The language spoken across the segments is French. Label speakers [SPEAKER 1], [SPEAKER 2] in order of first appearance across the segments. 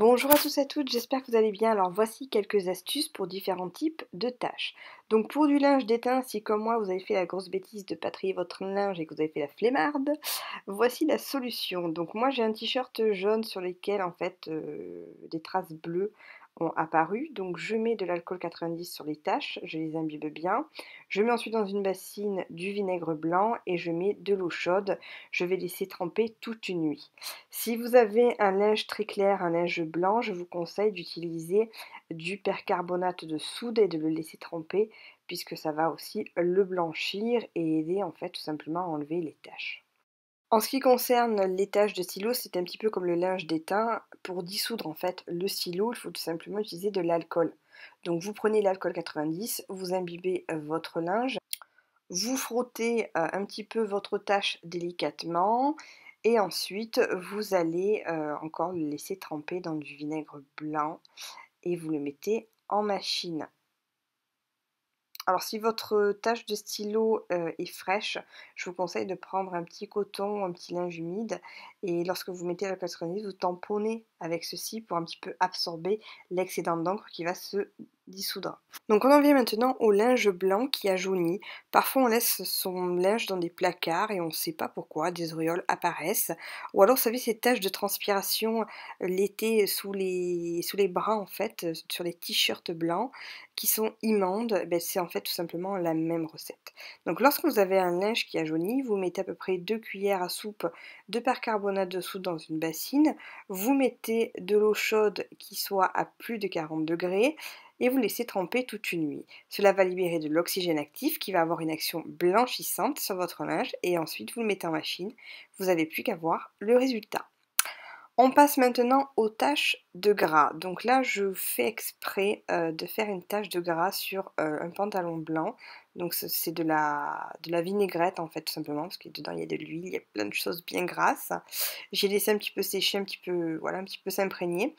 [SPEAKER 1] Bonjour à tous et à toutes, j'espère que vous allez bien. Alors voici quelques astuces pour différents types de tâches. Donc pour du linge déteint, si comme moi vous avez fait la grosse bêtise de patrier votre linge et que vous avez fait la flemmarde, voici la solution. Donc moi j'ai un t-shirt jaune sur lequel en fait euh, des traces bleues apparu. Donc je mets de l'alcool 90 sur les taches, je les imbibe bien. Je mets ensuite dans une bassine du vinaigre blanc et je mets de l'eau chaude. Je vais laisser tremper toute une nuit. Si vous avez un linge très clair, un linge blanc, je vous conseille d'utiliser du percarbonate de soude et de le laisser tremper puisque ça va aussi le blanchir et aider en fait tout simplement à enlever les taches. En ce qui concerne les taches de silo, c'est un petit peu comme le linge d'étain. Pour dissoudre en fait le silo, il faut tout simplement utiliser de l'alcool. Donc vous prenez l'alcool 90, vous imbibez euh, votre linge, vous frottez euh, un petit peu votre tache délicatement et ensuite vous allez euh, encore le laisser tremper dans du vinaigre blanc et vous le mettez en machine. Alors si votre tache de stylo euh, est fraîche, je vous conseille de prendre un petit coton, un petit linge humide et lorsque vous mettez la 90, vous tamponnez avec ceci pour un petit peu absorber l'excédent d'encre qui va se dissoudre. Donc on en vient maintenant au linge blanc qui a jauni. Parfois on laisse son linge dans des placards et on ne sait pas pourquoi des auréoles apparaissent. Ou alors vous savez ces taches de transpiration euh, l'été sous les, sous les bras en fait, euh, sur les t-shirts blancs qui sont immondes, eh ben c'est en fait tout simplement la même recette. Donc lorsque vous avez un linge qui a jauni, vous mettez à peu près 2 cuillères à soupe de percarbonate de soude dans une bassine, vous mettez de l'eau chaude qui soit à plus de 40 degrés, et vous laissez tremper toute une nuit. Cela va libérer de l'oxygène actif qui va avoir une action blanchissante sur votre linge et ensuite vous le mettez en machine. Vous n'avez plus qu'à voir le résultat. On passe maintenant aux taches de gras. Donc là, je fais exprès euh, de faire une tache de gras sur euh, un pantalon blanc. Donc c'est de la, de la vinaigrette en fait, tout simplement, parce que dedans il y a de l'huile, il y a plein de choses bien grasses. J'ai laissé un petit peu sécher, un petit peu, voilà, un petit peu s'imprégner.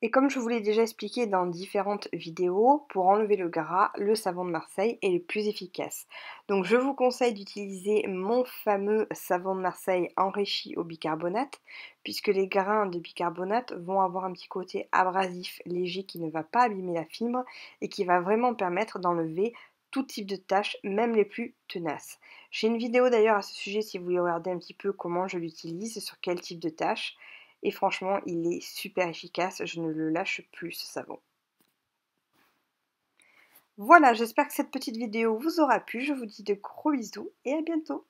[SPEAKER 1] Et comme je vous l'ai déjà expliqué dans différentes vidéos, pour enlever le gras, le savon de Marseille est le plus efficace. Donc je vous conseille d'utiliser mon fameux savon de Marseille enrichi au bicarbonate, puisque les grains de bicarbonate vont avoir un petit côté abrasif léger qui ne va pas abîmer la fibre et qui va vraiment permettre d'enlever tout type de tâches, même les plus tenaces. J'ai une vidéo d'ailleurs à ce sujet si vous voulez regarder un petit peu comment je l'utilise, sur quel type de tâches. Et franchement, il est super efficace. Je ne le lâche plus, ce savon. Voilà, j'espère que cette petite vidéo vous aura plu. Je vous dis de gros bisous et à bientôt.